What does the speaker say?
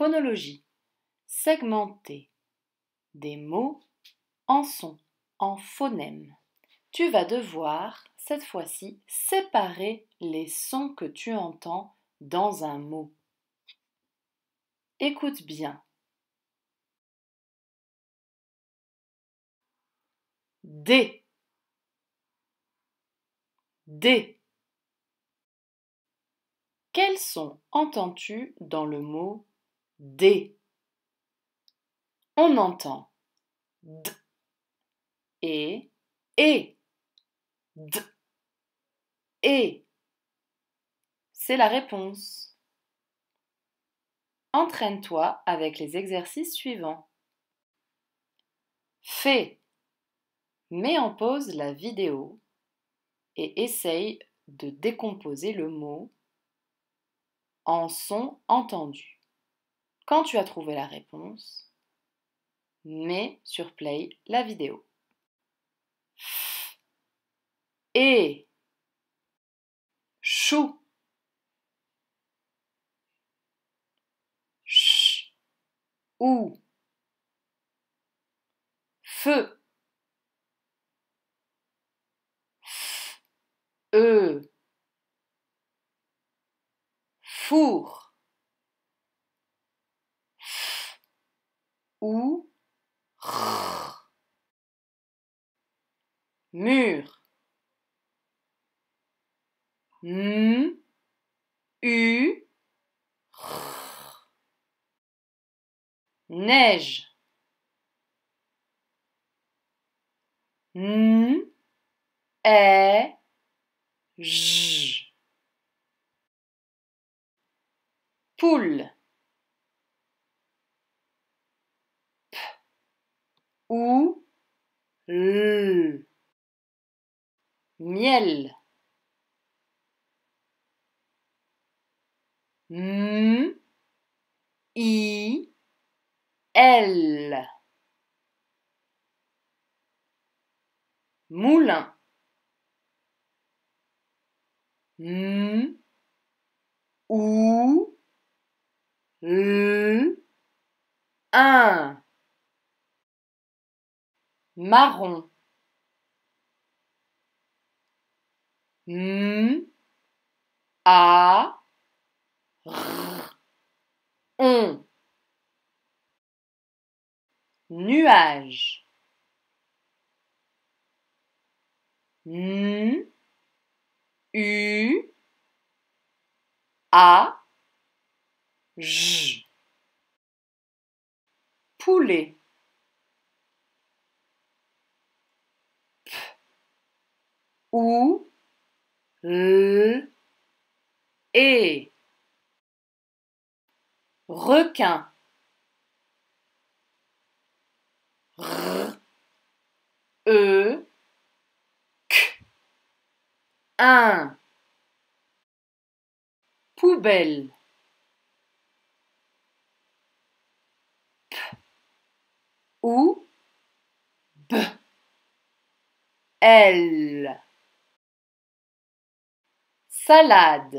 Phonologie. Segmenter des mots en sons, en phonèmes. Tu vas devoir, cette fois-ci, séparer les sons que tu entends dans un mot. Écoute bien. D. D. Quels sons entends-tu dans le mot D. On entend D et e D et. C'est la réponse. Entraîne-toi avec les exercices suivants. Fais. Mets en pause la vidéo et essaye de décomposer le mot en son entendu quand tu as trouvé la réponse, mets sur play la vidéo. Et chou. ou feu. e four ou mur m u neige n e j poule ou l. Miel. M, I, L. Moulin. M, ou, L, un marron m a r on nuage n u a j poulet ou l et requin r e k un poubelle p ou b elle Salade.